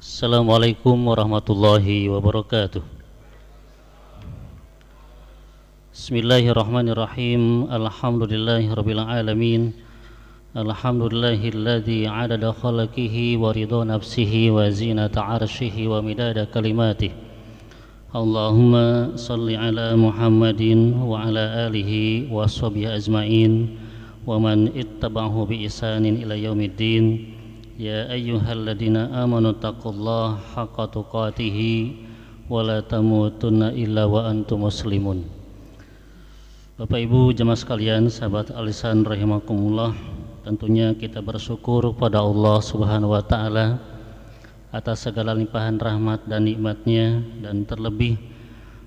Assalamualaikum warahmatullahi wabarakatuh Bismillahirrahmanirrahim Alhamdulillahirrabbilalamin Alhamdulillahilladzi adada khalaqihi wa ridha nafsihi wa zinata arshihi wa midada kalimatih Allahumma salli ala Muhammadin wa ala alihi wa sahbihi ajmain wa man ittabahu bi isanin ila yaumiddin يا أيها الذين آمنوا اتقوا الله حق تقاته ولا تموتن إلا وأنتم مسلمون Bapak Ibu jemaah sekalian, sahabat alisan rahimakumullah, tentunya kita bersyukur kepada Allah Subhanahu wa taala atas segala limpahan rahmat dan nikmatnya dan terlebih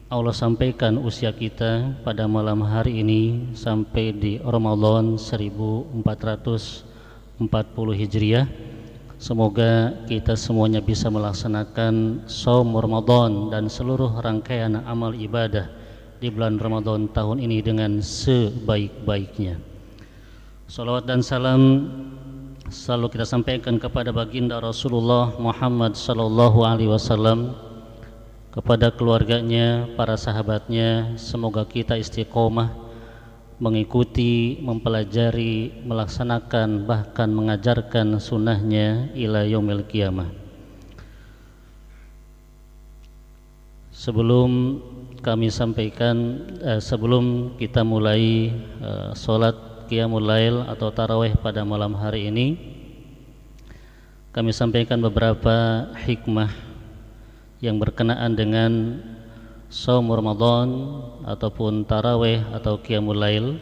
Allah sampaikan usia kita pada malam hari ini sampai di Ramadan 1440 Hijriah Semoga kita semuanya bisa melaksanakan saum Ramadan dan seluruh rangkaian amal ibadah di bulan Ramadan tahun ini dengan sebaik-baiknya. Salawat dan salam selalu kita sampaikan kepada baginda Rasulullah Muhammad sallallahu alaihi wasallam kepada keluarganya, para sahabatnya, semoga kita istiqomah mengikuti, mempelajari, melaksanakan, bahkan mengajarkan sunnahnya ila yaumil qiyamah. Sebelum kami sampaikan, eh, sebelum kita mulai eh, sholat Qiyamul Lail atau Taraweh pada malam hari ini, kami sampaikan beberapa hikmah yang berkenaan dengan saum Ramadan ataupun taraweh atau qiyamul lail.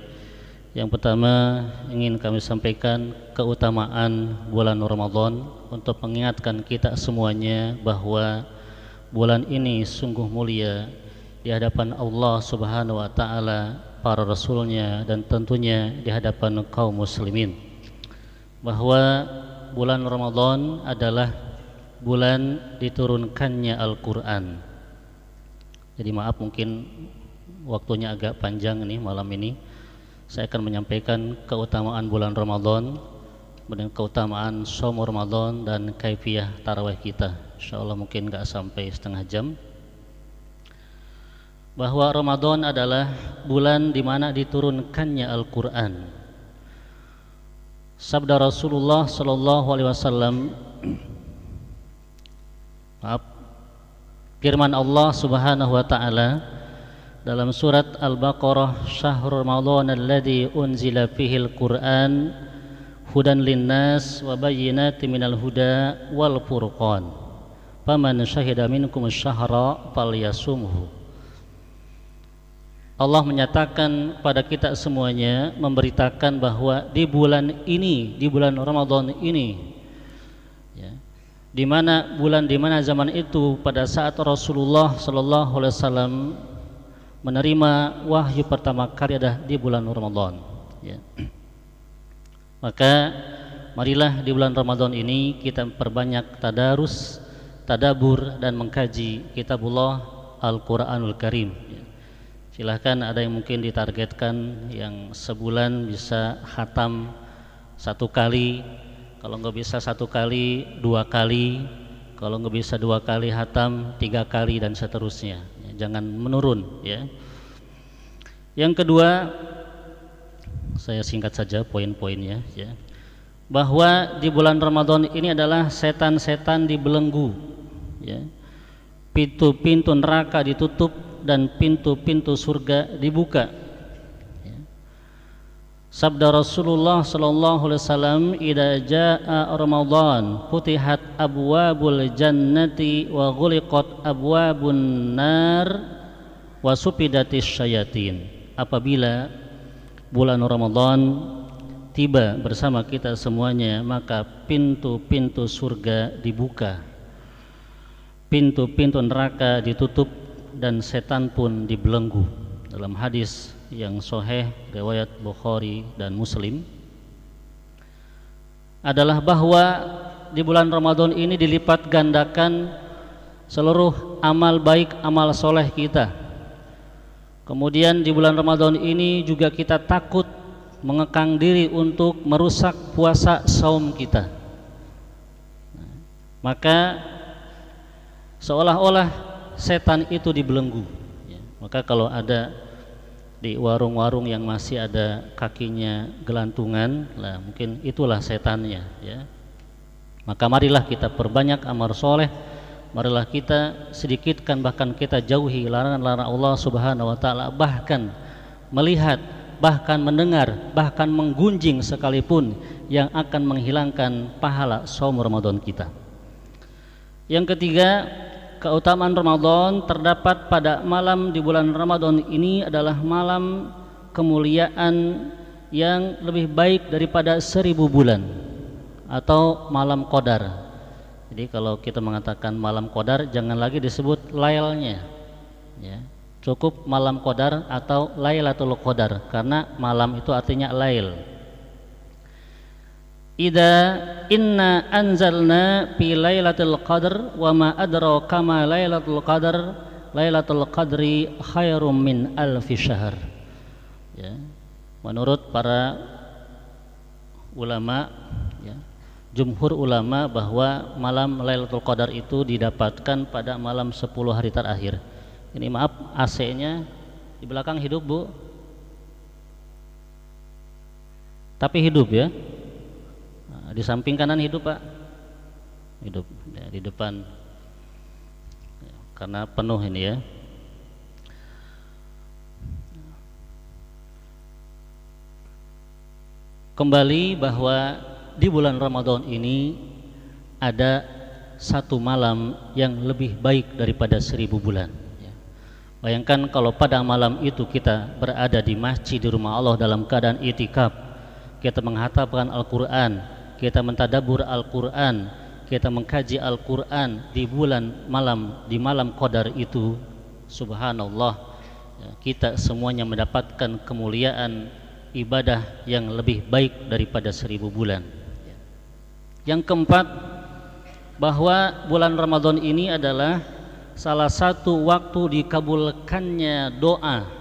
Yang pertama ingin kami sampaikan keutamaan bulan Ramadan untuk mengingatkan kita semuanya bahwa bulan ini sungguh mulia di hadapan Allah Subhanahu wa taala, para rasulnya dan tentunya di hadapan kaum muslimin. Bahwa bulan Ramadan adalah bulan diturunkannya Al-Qur'an jadi maaf mungkin waktunya agak panjang nih malam ini. Saya akan menyampaikan keutamaan bulan Ramadan, kemudian keutamaan som Ramadan dan kaifiah tarawih kita. Insya Allah mungkin nggak sampai setengah jam. Bahwa Ramadan adalah bulan di mana diturunkannya Al-Quran. Sabda Rasulullah Sallallahu Alaihi Wasallam Maaf Firman Allah Subhanahu wa taala dalam surat Al-Baqarah syahrul Ramadan alladzi unzila fihi al-Qur'an hudan linnas wa bayyinatin minal huda wal furqan faman syahida minkum syahra falyasumhu Allah menyatakan pada kita semuanya memberitakan bahwa di bulan ini di bulan Ramadan ini di mana bulan di mana zaman itu pada saat Rasulullah Shallallahu Alaihi Wasallam menerima wahyu pertama kali adalah di bulan Ramadan. Ya. Maka marilah di bulan Ramadan ini kita perbanyak tadarus, tadabur dan mengkaji kitabullah Al-Qur'anul Karim. Ya. Silahkan ada yang mungkin ditargetkan yang sebulan bisa hatam satu kali kalau nggak bisa satu kali dua kali kalau nggak bisa dua kali hatam tiga kali dan seterusnya jangan menurun ya yang kedua saya singkat saja poin-poinnya ya bahwa di bulan Ramadan ini adalah setan-setan dibelenggu ya pintu-pintu neraka ditutup dan pintu-pintu surga dibuka Sabda Rasulullah sallallahu alaihi wasallam, "Idza jaa Ramadan, futihat abwabul jannati wa ghuliqat abwabun nar wa supidatis syayatin." Apabila bulan Ramadan tiba bersama kita semuanya, maka pintu-pintu surga dibuka. Pintu-pintu neraka ditutup dan setan pun dibelenggu. Dalam hadis yang soheh riwayat Bukhari dan Muslim adalah bahwa di bulan Ramadan ini dilipat gandakan seluruh amal baik amal soleh kita kemudian di bulan Ramadan ini juga kita takut mengekang diri untuk merusak puasa saum kita maka seolah-olah setan itu dibelenggu ya, maka kalau ada di warung-warung yang masih ada kakinya gelantungan, lah mungkin itulah setannya ya. Maka marilah kita perbanyak amar soleh, marilah kita sedikitkan bahkan kita jauhi larangan-larangan Allah Subhanahu wa taala bahkan melihat bahkan mendengar, bahkan menggunjing sekalipun yang akan menghilangkan pahala saum Ramadan kita. Yang ketiga, Keutamaan Ramadan terdapat pada malam di bulan Ramadan ini adalah malam kemuliaan yang lebih baik daripada seribu bulan atau malam kodar. Jadi kalau kita mengatakan malam kodar jangan lagi disebut lailnya, ya. cukup malam kodar atau lailatul kodar karena malam itu artinya lail. Ida inna anzalna fi lailatul qadr wa ma adra kama lailatul qadr lailatul qadri khairum min alfi syahr. Ya. Menurut para ulama ya, jumhur ulama bahwa malam Lailatul Qadar itu didapatkan pada malam 10 hari terakhir. Ini maaf AC-nya di belakang hidup, Bu. Tapi hidup ya. Nah, di samping kanan hidup pak hidup ya, di depan ya, karena penuh ini ya kembali bahwa di bulan Ramadan ini ada satu malam yang lebih baik daripada seribu bulan ya. Bayangkan kalau pada malam itu kita berada di masjid di rumah Allah dalam keadaan itikaf, kita menghatapkan Al-Quran, kita mentadabur Al-Quran kita mengkaji Al-Quran di bulan malam di malam qadar itu subhanallah ya, kita semuanya mendapatkan kemuliaan ibadah yang lebih baik daripada seribu bulan yang keempat bahwa bulan Ramadan ini adalah salah satu waktu dikabulkannya doa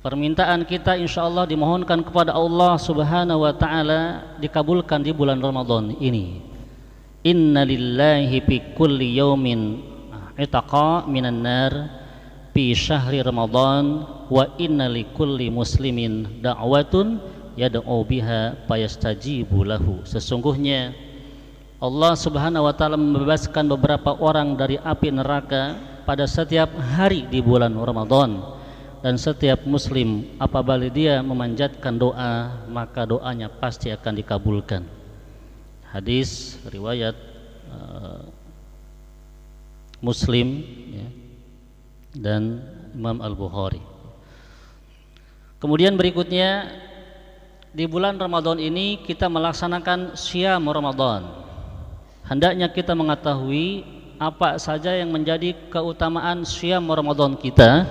Permintaan kita insya Allah dimohonkan kepada Allah subhanahu wa ta'ala dikabulkan di bulan Ramadan ini Inna lillahi fi kulli yawmin ah, itaqa minan nar pi syahri Ramadan wa inna li kulli muslimin da'watun Yada'u biha payastajibu lahu sesungguhnya Allah Subhanahu wa taala membebaskan beberapa orang dari api neraka pada setiap hari di bulan Ramadan dan setiap muslim apabila dia memanjatkan doa maka doanya pasti akan dikabulkan hadis riwayat uh, muslim ya, dan Imam Al-Bukhari kemudian berikutnya di bulan Ramadan ini kita melaksanakan siam Ramadan hendaknya kita mengetahui apa saja yang menjadi keutamaan siam Ramadan kita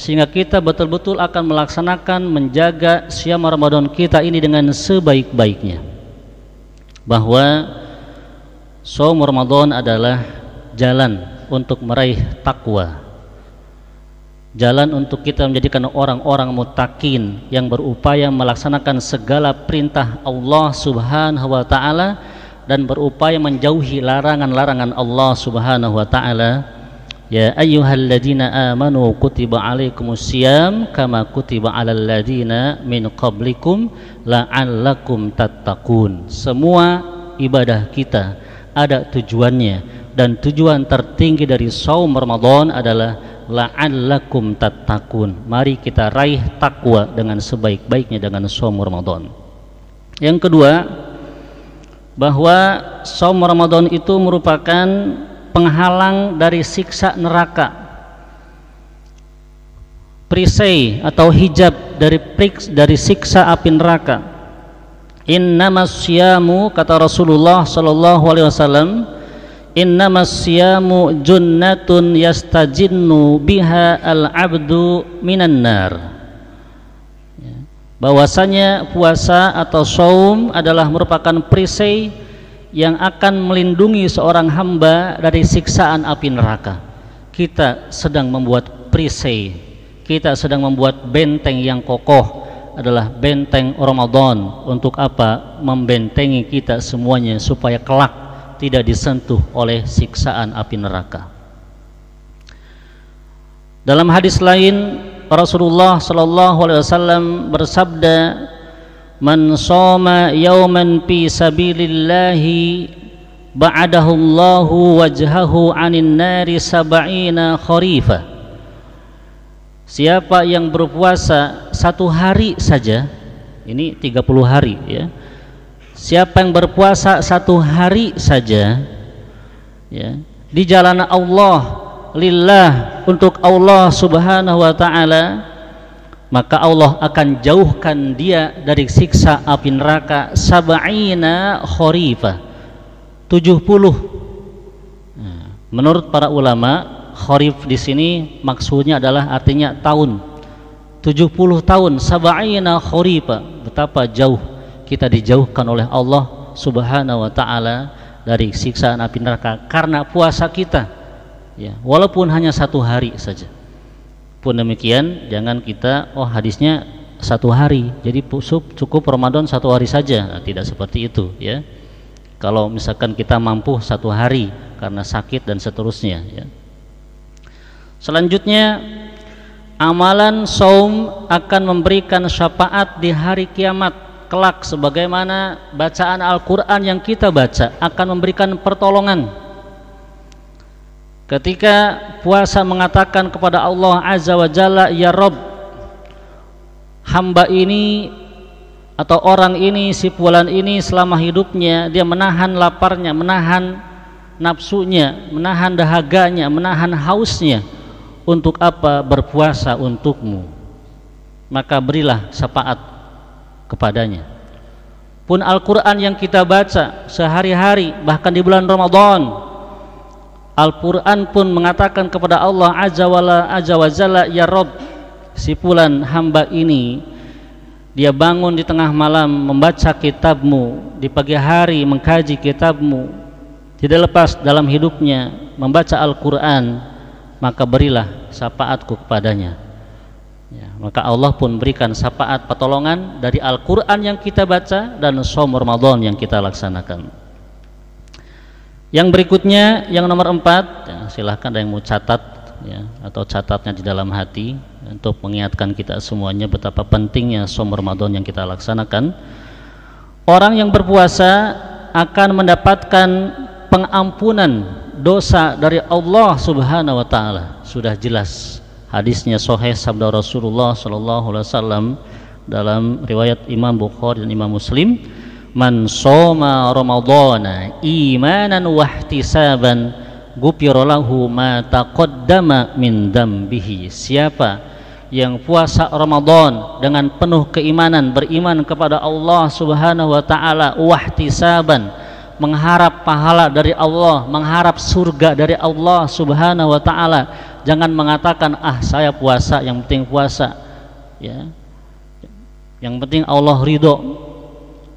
sehingga kita betul-betul akan melaksanakan menjaga siam Ramadan kita ini dengan sebaik-baiknya bahwa saum Ramadan adalah jalan untuk meraih takwa jalan untuk kita menjadikan orang-orang mutakin yang berupaya melaksanakan segala perintah Allah Subhanahu wa taala dan berupaya menjauhi larangan-larangan Allah Subhanahu wa taala Ya ladina amanu kutiba alaikumus siyam kama kutiba alal ladina min qablikum la'allakum tattaqun. Semua ibadah kita ada tujuannya dan tujuan tertinggi dari saum Ramadan adalah la'allakum tattaqun. Mari kita raih takwa dengan sebaik-baiknya dengan saum Ramadan. Yang kedua, bahwa saum Ramadan itu merupakan penghalang dari siksa neraka perisai atau hijab dari priks dari siksa api neraka innamas syamu kata Rasulullah sallallahu alaihi wasallam innamas syamu junnatun yastajinnu biha al abdu minan nar ya. bahwasanya puasa atau saum adalah merupakan perisai yang akan melindungi seorang hamba dari siksaan api neraka. Kita sedang membuat perisai, kita sedang membuat benteng yang kokoh adalah benteng Ramadan untuk apa? Membentengi kita semuanya supaya kelak tidak disentuh oleh siksaan api neraka. Dalam hadis lain Rasulullah Shallallahu alaihi wasallam bersabda man soma yauman سبيل sabilillahi ba'adahu Allahu wajhahu anin nari سبعين kharifa Siapa yang berpuasa satu hari saja ini 30 hari ya Siapa yang berpuasa satu hari saja ya di jalan Allah lillah untuk Allah Subhanahu wa taala maka Allah akan jauhkan dia dari siksa api neraka sab'ina khorifa 70 nah, menurut para ulama khorif di sini maksudnya adalah artinya tahun 70 tahun sab'ina khorifa betapa jauh kita dijauhkan oleh Allah subhanahu wa ta'ala dari siksa api neraka karena puasa kita ya walaupun hanya satu hari saja pun demikian jangan kita oh hadisnya satu hari jadi cukup Ramadan satu hari saja nah, tidak seperti itu ya kalau misalkan kita mampu satu hari karena sakit dan seterusnya ya. selanjutnya amalan saum akan memberikan syafaat di hari kiamat kelak sebagaimana bacaan Al-Quran yang kita baca akan memberikan pertolongan Ketika puasa mengatakan kepada Allah Azza wa Jalla, Ya Rob, hamba ini atau orang ini, si pulan ini selama hidupnya dia menahan laparnya, menahan nafsunya, menahan dahaganya, menahan hausnya. Untuk apa berpuasa untukmu? Maka berilah sepaat kepadanya. Pun Al-Quran yang kita baca sehari-hari, bahkan di bulan Ramadan, Al-Quran pun mengatakan kepada Allah Azza wa, Azza Jalla Ya Rob si pulan hamba ini dia bangun di tengah malam membaca kitabmu di pagi hari mengkaji kitabmu tidak lepas dalam hidupnya membaca Al-Quran maka berilah sapaatku kepadanya ya, maka Allah pun berikan sapaat pertolongan dari Al-Quran yang kita baca dan som Ramadan yang kita laksanakan yang berikutnya yang nomor empat, ya, silahkan ada yang mau catat ya, atau catatnya di dalam hati untuk mengingatkan kita semuanya betapa pentingnya som Ramadan yang kita laksanakan. Orang yang berpuasa akan mendapatkan pengampunan dosa dari Allah Subhanahu wa taala. Sudah jelas hadisnya sahih sabda Rasulullah sallallahu alaihi wasallam dalam riwayat Imam Bukhari dan Imam Muslim man soma ramadana imanan wahtisaban gupira lahu ma taqaddama min dambihi siapa yang puasa Ramadan dengan penuh keimanan beriman kepada Allah Subhanahu wa taala wahtisaban mengharap pahala dari Allah, mengharap surga dari Allah Subhanahu wa taala. Jangan mengatakan ah saya puasa, yang penting puasa. Ya. Yang penting Allah ridho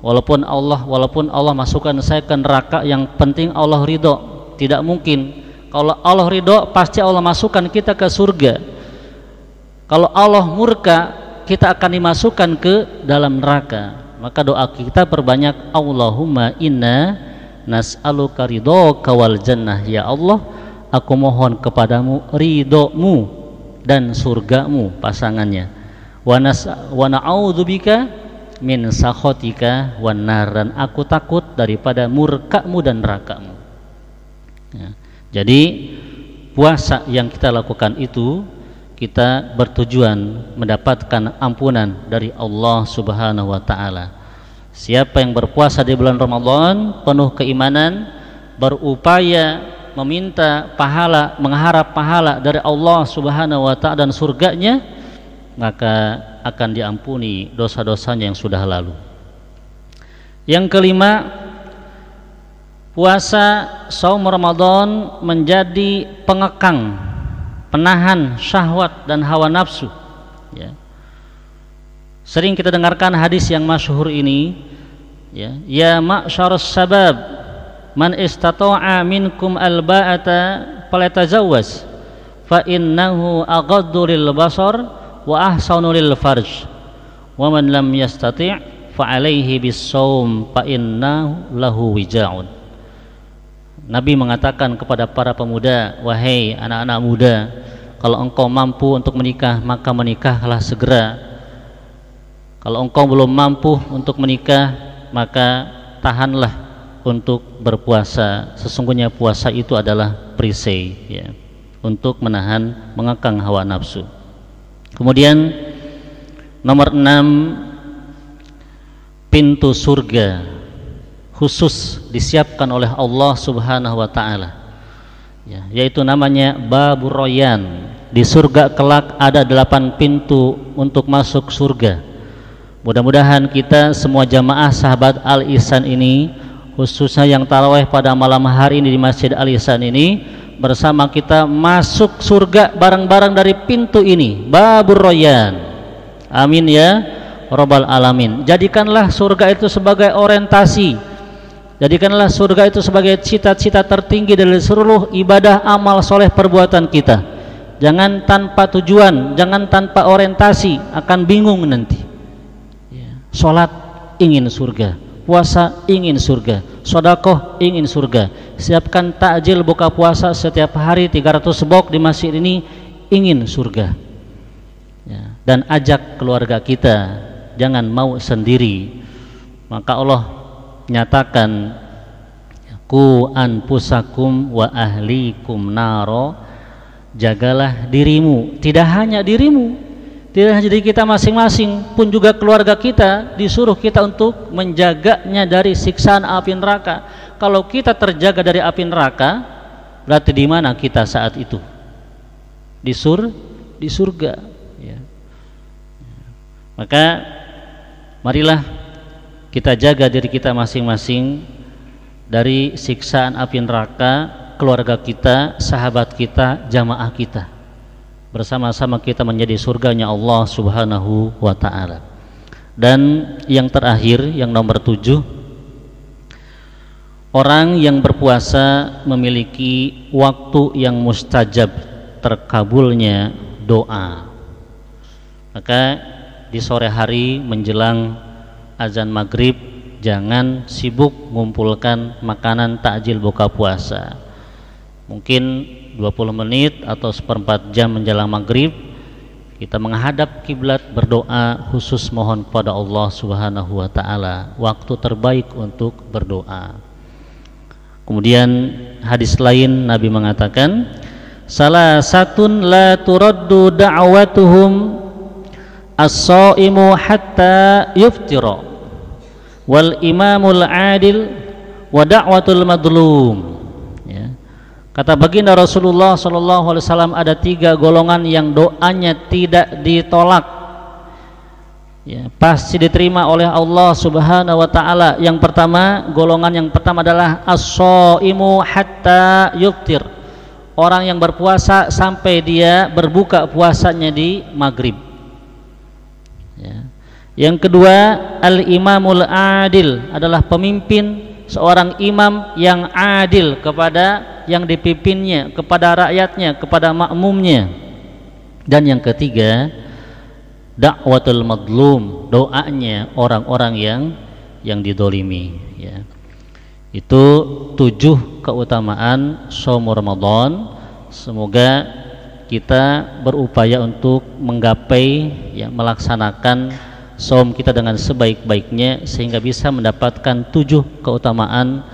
walaupun Allah walaupun Allah masukkan saya ke neraka yang penting Allah ridho tidak mungkin kalau Allah ridho pasti Allah masukkan kita ke surga kalau Allah murka kita akan dimasukkan ke dalam neraka maka doa kita perbanyak Allahumma inna nas'aluka ridho kawal jannah ya Allah aku mohon kepadamu ridho-mu dan surgamu pasangannya wa dubika min sakhotika wanar dan aku takut daripada murkamu dan nerakamu ya. jadi puasa yang kita lakukan itu kita bertujuan mendapatkan ampunan dari Allah subhanahu wa ta'ala siapa yang berpuasa di bulan Ramadan penuh keimanan berupaya meminta pahala mengharap pahala dari Allah subhanahu wa ta'ala dan surganya maka akan diampuni dosa-dosanya yang sudah lalu. Yang kelima, puasa saum Ramadan menjadi pengekang, penahan syahwat dan hawa nafsu. Ya. Sering kita dengarkan hadis yang masyhur ini, ya, ya ma'syar sabab man istata'a minkum alba'ata falatazawwaz fa innahu aghaddu lil basar wa ahsanu farj wa man lam yastati' fa alaihi bisawm fa inna lahu wija'un Nabi mengatakan kepada para pemuda wahai anak-anak muda kalau engkau mampu untuk menikah maka menikahlah segera kalau engkau belum mampu untuk menikah maka tahanlah untuk berpuasa sesungguhnya puasa itu adalah perisai ya untuk menahan mengekang hawa nafsu Kemudian nomor enam pintu surga khusus disiapkan oleh Allah Subhanahu wa taala. Ya, yaitu namanya Baburoyan. Di surga kelak ada delapan pintu untuk masuk surga. Mudah-mudahan kita semua jamaah sahabat Al Ihsan ini khususnya yang taraweh pada malam hari ini di Masjid Al Ihsan ini bersama kita masuk surga barang-barang dari pintu ini babur royan amin ya robbal alamin jadikanlah surga itu sebagai orientasi jadikanlah surga itu sebagai cita-cita tertinggi dari seluruh ibadah amal soleh perbuatan kita jangan tanpa tujuan jangan tanpa orientasi akan bingung nanti ya. sholat ingin surga puasa ingin surga sodakoh ingin surga siapkan takjil buka puasa setiap hari 300 sebok di masjid ini ingin surga ya. dan ajak keluarga kita jangan mau sendiri maka Allah nyatakan ku pusakum wa ahlikum naro jagalah dirimu tidak hanya dirimu tidak hanya diri kita masing-masing pun juga keluarga kita disuruh kita untuk menjaganya dari siksaan api neraka kalau kita terjaga dari api neraka berarti di mana kita saat itu di sur di surga ya. maka marilah kita jaga diri kita masing-masing dari siksaan api neraka keluarga kita sahabat kita jamaah kita bersama-sama kita menjadi surganya Allah subhanahu wa ta'ala dan yang terakhir yang nomor tujuh Orang yang berpuasa memiliki waktu yang mustajab terkabulnya doa. Maka di sore hari menjelang azan maghrib jangan sibuk mengumpulkan makanan takjil buka puasa. Mungkin 20 menit atau seperempat jam menjelang maghrib kita menghadap kiblat berdoa khusus mohon kepada Allah Subhanahu wa taala waktu terbaik untuk berdoa. Kemudian hadis lain Nabi mengatakan, salah satun la turaddu da'watuhum as-saimu hatta yuftira wal imamul adil wa da'watul madlum ya. kata baginda Rasulullah SAW alaihi wasallam ada tiga golongan yang doanya tidak ditolak ya, pasti diterima oleh Allah Subhanahu wa taala. Yang pertama, golongan yang pertama adalah as-shaimu hatta yuftir. Orang yang berpuasa sampai dia berbuka puasanya di maghrib. Ya. Yang kedua, al-imamul adil adalah pemimpin seorang imam yang adil kepada yang dipimpinnya, kepada rakyatnya, kepada makmumnya. Dan yang ketiga, dakwatul madlum doanya orang-orang yang yang didolimi ya itu tujuh keutamaan saum Ramadan semoga kita berupaya untuk menggapai ya melaksanakan som kita dengan sebaik-baiknya sehingga bisa mendapatkan tujuh keutamaan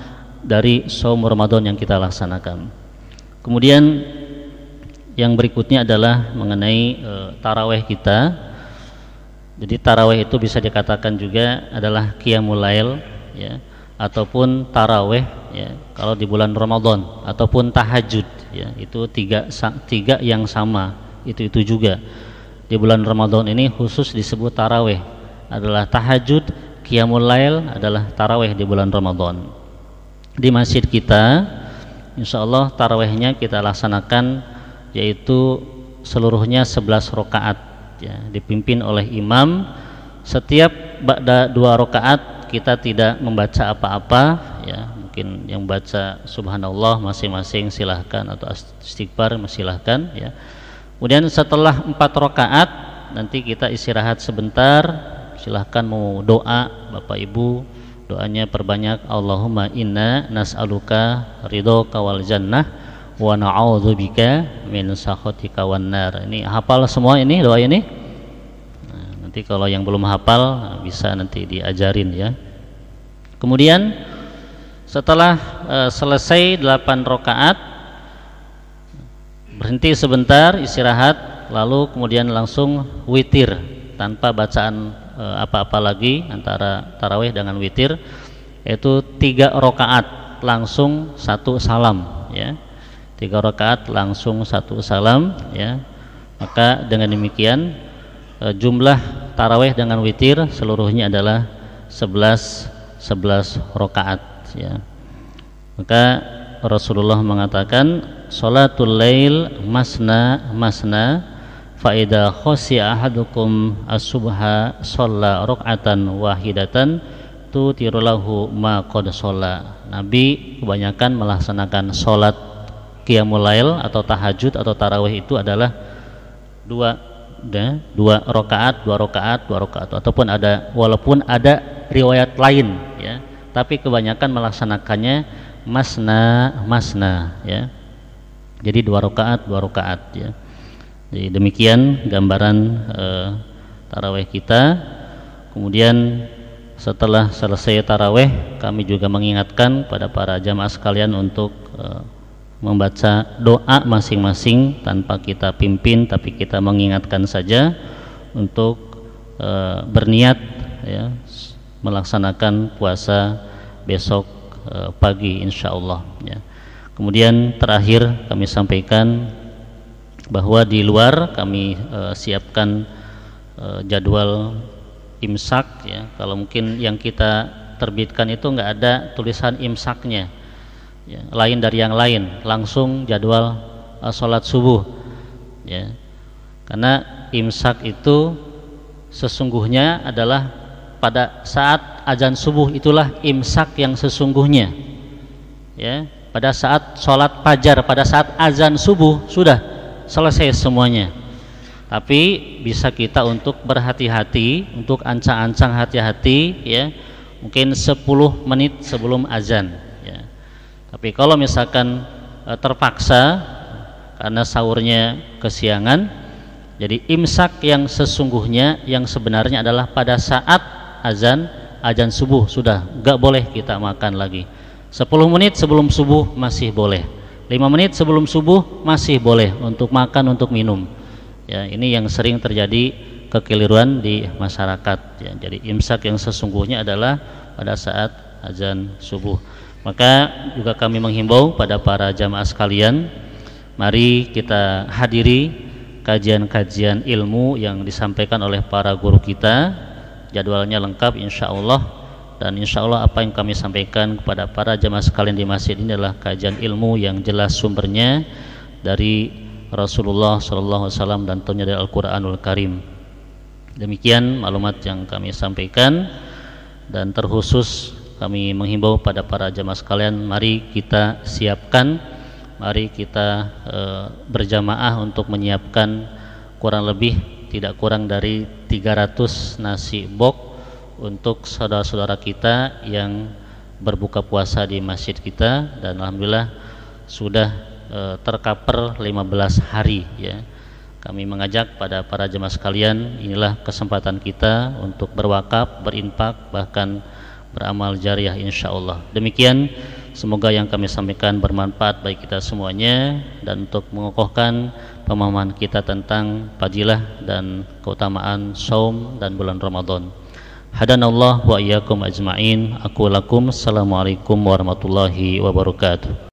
dari saum Ramadan yang kita laksanakan kemudian yang berikutnya adalah mengenai e, taraweh kita jadi taraweh itu bisa dikatakan juga adalah qiyamul lail ya ataupun taraweh ya kalau di bulan Ramadan ataupun tahajud ya itu tiga tiga yang sama itu itu juga di bulan Ramadan ini khusus disebut taraweh adalah tahajud qiyamul lail adalah taraweh di bulan Ramadan di masjid kita insya Allah tarawehnya kita laksanakan yaitu seluruhnya 11 rokaat ya, dipimpin oleh imam setiap ba'da dua rakaat kita tidak membaca apa-apa ya mungkin yang baca subhanallah masing-masing silahkan atau istighfar silahkan ya kemudian setelah empat rakaat nanti kita istirahat sebentar silahkan mau doa bapak ibu doanya perbanyak Allahumma inna nas'aluka ridho kawal jannah wa na'udzubika min sakhatika wan nar. Ini hafal semua ini doa ini? Nah, nanti kalau yang belum hafal bisa nanti diajarin ya. Kemudian setelah uh, selesai 8 rakaat berhenti sebentar istirahat lalu kemudian langsung witir tanpa bacaan eh, apa-apa uh, lagi antara tarawih dengan witir yaitu tiga rakaat langsung satu salam ya tiga rakaat langsung satu salam ya maka dengan demikian e, jumlah taraweh dengan witir seluruhnya adalah 11 11 rakaat ya maka Rasulullah mengatakan salatul lail masna masna faida idza ahadukum as-subha shalla rakaatan wahidatan tu tirulahu ma qad Nabi kebanyakan melaksanakan salat qiyamul lail atau tahajud atau tarawih itu adalah dua ya, dua rakaat, dua rakaat, dua rakaat ataupun ada walaupun ada riwayat lain ya, tapi kebanyakan melaksanakannya masna masna ya. Jadi dua rakaat, dua rakaat ya. Jadi demikian gambaran eh, tarawih kita. Kemudian setelah selesai tarawih, kami juga mengingatkan pada para jamaah sekalian untuk uh, membaca doa masing-masing tanpa kita pimpin tapi kita mengingatkan saja untuk e, berniat ya melaksanakan puasa besok e, pagi insya Allah ya. Kemudian terakhir kami sampaikan bahwa di luar kami e, siapkan e, jadwal imsak ya. Kalau mungkin yang kita terbitkan itu nggak ada tulisan imsaknya ya, lain dari yang lain langsung jadwal uh, sholat subuh ya karena imsak itu sesungguhnya adalah pada saat azan subuh itulah imsak yang sesungguhnya ya pada saat sholat fajar pada saat azan subuh sudah selesai semuanya tapi bisa kita untuk berhati-hati untuk ancang-ancang hati-hati ya mungkin 10 menit sebelum azan tapi kalau misalkan e, terpaksa karena sahurnya kesiangan, jadi imsak yang sesungguhnya yang sebenarnya adalah pada saat azan azan subuh sudah nggak boleh kita makan lagi. 10 menit sebelum subuh masih boleh. 5 menit sebelum subuh masih boleh untuk makan untuk minum. Ya, ini yang sering terjadi kekeliruan di masyarakat. Ya, jadi imsak yang sesungguhnya adalah pada saat azan subuh. Maka juga kami menghimbau pada para jamaah sekalian, mari kita hadiri kajian-kajian ilmu yang disampaikan oleh para guru kita. Jadwalnya lengkap insya Allah dan insya Allah apa yang kami sampaikan kepada para jamaah sekalian di masjid ini adalah kajian ilmu yang jelas sumbernya dari Rasulullah SAW dan tentunya dari Al-Quranul Karim. Demikian maklumat yang kami sampaikan dan terkhusus kami menghimbau pada para jamaah sekalian mari kita siapkan mari kita e, berjamaah untuk menyiapkan kurang lebih tidak kurang dari 300 nasi bok untuk saudara-saudara kita yang berbuka puasa di masjid kita dan alhamdulillah sudah e, terkaper 15 hari ya kami mengajak pada para jemaah sekalian inilah kesempatan kita untuk berwakaf, berinfak bahkan beramal jariah insya Allah demikian semoga yang kami sampaikan bermanfaat bagi kita semuanya dan untuk mengokohkan pemahaman kita tentang fadilah dan keutamaan saum dan bulan Ramadan hadanallah wa iyyakum ajmain aku lakum assalamualaikum warahmatullahi wabarakatuh